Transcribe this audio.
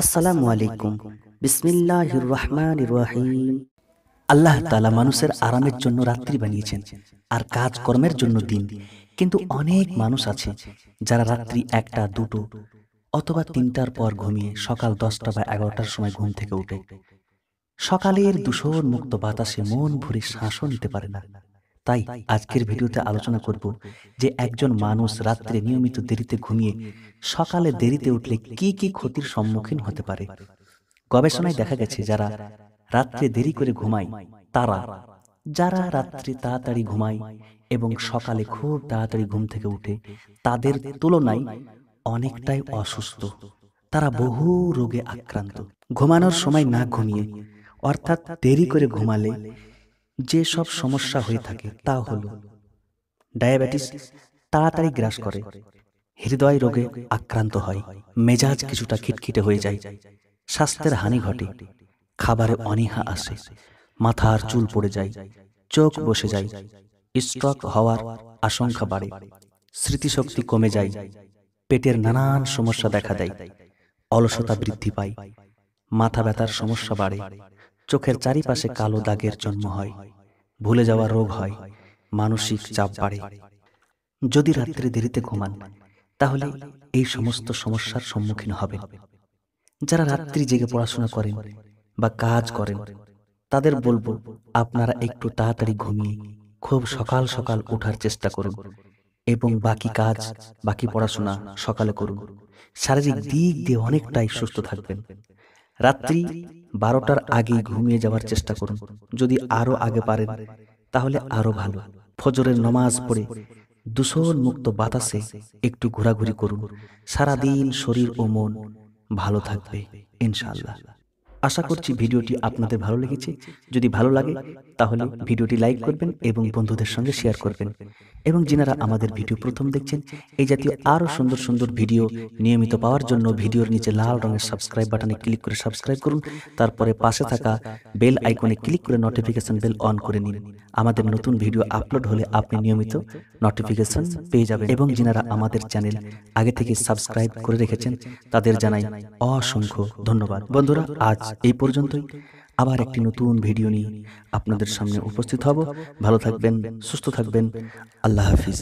আসসালামু আলাইকুম বিসমিল্লাহির রহমানির রহিম আল্লাহ তালা মানুষের আরামের জন্য রাত্রি বানিয়েছেন আর কাজ কর্মের জন্য দিন কিন্তু অনেক মানুষ আছে যারা রাত্রি একটা দুটো অথবা তিনটার পর ঘুমিয়ে সকাল দশটা বা এগারোটার সময় ঘুম থেকে উঠে সকালের দূষণ মুক্ত বাতাসে মন ভরে শ্বাসও নিতে পারে না তাই আজকের ভিডিওতে আলোচনা করব যে একজন মানুষ রাত্রে নিয়মিত দেরিতে ঘুমিয়ে সকালে দেরিতে উঠলে কি কি ক্ষতির সম্মুখীন হতে পারে গবেষণায় দেখা গেছে যারা রাত্রে দেরি করে ঘুমায় তারা যারা রাত্রে তাড়াতাড়ি ঘুমায় এবং সকালে খুব তাড়াতাড়ি ঘুম থেকে উঠে তাদের তুলনায় অনেকটাই অসুস্থ তারা বহু রোগে আক্রান্ত ঘুমানোর সময় না ঘুমিয়ে অর্থাৎ দেরি করে ঘুমালে যে সব সমস্যা হয়ে থাকে তা হল ডায়াবেটিস তাড়াতাড়ি গ্রাস করে হৃদয় রোগে আক্রান্ত হয় মেজাজ কিছুটা খিটখিটে হয়ে যায় স্বাস্থ্যের হানি ঘটে খাবারে অনীহা আসে মাথার চুল পড়ে যায় চোখ বসে যায় স্ট্রক হওয়ার আশঙ্কা বাড়ে স্মৃতিশক্তি কমে যায় পেটের নানান সমস্যা দেখা দেয় অলসতা বৃদ্ধি পায় মাথা ব্যথার সমস্যা বাড়ে চোখের চারিপাশে কালো দাগের জন্ম হয় ভুলে যাওয়া রোগ হয় মানসিক চাপ বাড়ে যদি রাত্রে দেরিতে ঘুমান তাহলে এই সমস্ত সমস্যার সম্মুখীন হবে যারা রাত্রি জেগে পড়াশোনা করেন বা কাজ করেন তাদের বলবো আপনারা একটু তাড়াতাড়ি ঘুমিয়ে খুব সকাল সকাল ওঠার চেষ্টা করুন এবং বাকি কাজ বাকি পড়াশোনা সকালে করুন শারীরিক দিক দিয়ে অনেকটাই সুস্থ থাকবেন রাত্রি বারোটার আগেই ঘুমিয়ে যাওয়ার চেষ্টা করুন যদি আরও আগে পারেন তাহলে আরও ভালো ফজরের নমাজ পড়ে দূষণ মুক্ত বাতাসে একটু ঘোরাঘুরি করুন সারাদিন শরীর ও মন ভালো থাকবে ইনশাআল্লাহ আশা করছি ভিডিওটি আপনাদের ভালো লেগেছে যদি ভালো লাগে তাহলে ভিডিওটি লাইক করবেন এবং বন্ধুদের সঙ্গে শেয়ার করবেন এবং যিনারা আমাদের ভিডিও প্রথম দেখছেন এই জাতীয় আরও সুন্দর সুন্দর ভিডিও নিয়মিত পাওয়ার জন্য ভিডিওর নিচে লাল রঙের সাবস্ক্রাইব বাটনে ক্লিক করে সাবস্ক্রাইব করুন তারপরে পাশে থাকা বেল আইকনে ক্লিক করে নোটিফিকেশন বেল অন করে নিন আমাদের নতুন ভিডিও আপলোড হলে আপনি নিয়মিত নোটিফিকেশন পেয়ে যাবেন এবং যিনারা আমাদের চ্যানেল আগে থেকে সাবস্ক্রাইব করে রেখেছেন তাদের জানাই অসংখ্য ধন্যবাদ বন্ধুরা আজ এই পর্যন্তই আবার একটি নতুন ভিডিও নিয়ে আপনাদের সামনে উপস্থিত হব ভালো থাকবেন সুস্থ থাকবেন আল্লাহ হাফিজ